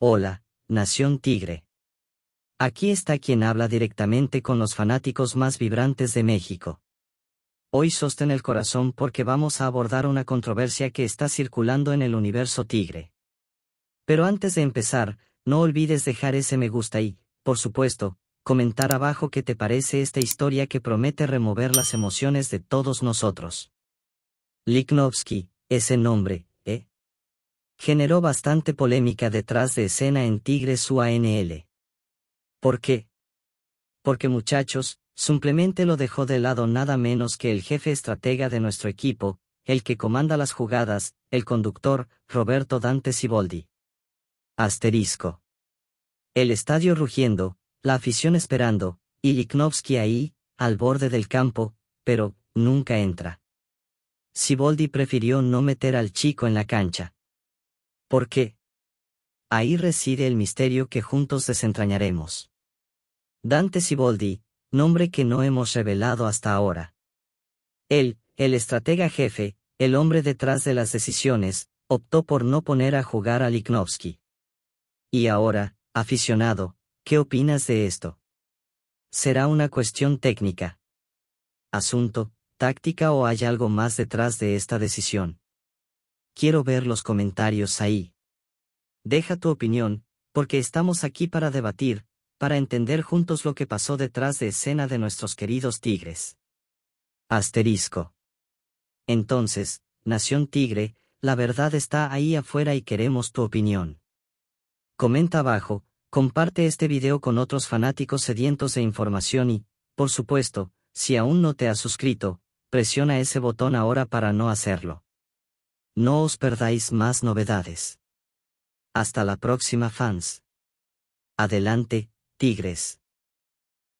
Hola, Nación Tigre. Aquí está quien habla directamente con los fanáticos más vibrantes de México. Hoy sostén el corazón porque vamos a abordar una controversia que está circulando en el universo tigre. Pero antes de empezar, no olvides dejar ese me gusta y, por supuesto, comentar abajo qué te parece esta historia que promete remover las emociones de todos nosotros. Liknovsky, ese nombre, generó bastante polémica detrás de escena en Tigres UANL. ¿Por qué? Porque muchachos, simplemente lo dejó de lado nada menos que el jefe estratega de nuestro equipo, el que comanda las jugadas, el conductor, Roberto Dante Siboldi. Asterisco. El estadio rugiendo, la afición esperando, y Liknowski ahí, al borde del campo, pero, nunca entra. Siboldi prefirió no meter al chico en la cancha. ¿Por qué? Ahí reside el misterio que juntos desentrañaremos. Dante Siboldi, nombre que no hemos revelado hasta ahora. Él, el estratega jefe, el hombre detrás de las decisiones, optó por no poner a jugar a Lichnowsky. Y ahora, aficionado, ¿qué opinas de esto? Será una cuestión técnica. Asunto, táctica o hay algo más detrás de esta decisión quiero ver los comentarios ahí. Deja tu opinión, porque estamos aquí para debatir, para entender juntos lo que pasó detrás de escena de nuestros queridos tigres. Asterisco. Entonces, Nación Tigre, la verdad está ahí afuera y queremos tu opinión. Comenta abajo, comparte este video con otros fanáticos sedientos de información y, por supuesto, si aún no te has suscrito, presiona ese botón ahora para no hacerlo. No os perdáis más novedades. Hasta la próxima fans. Adelante, Tigres.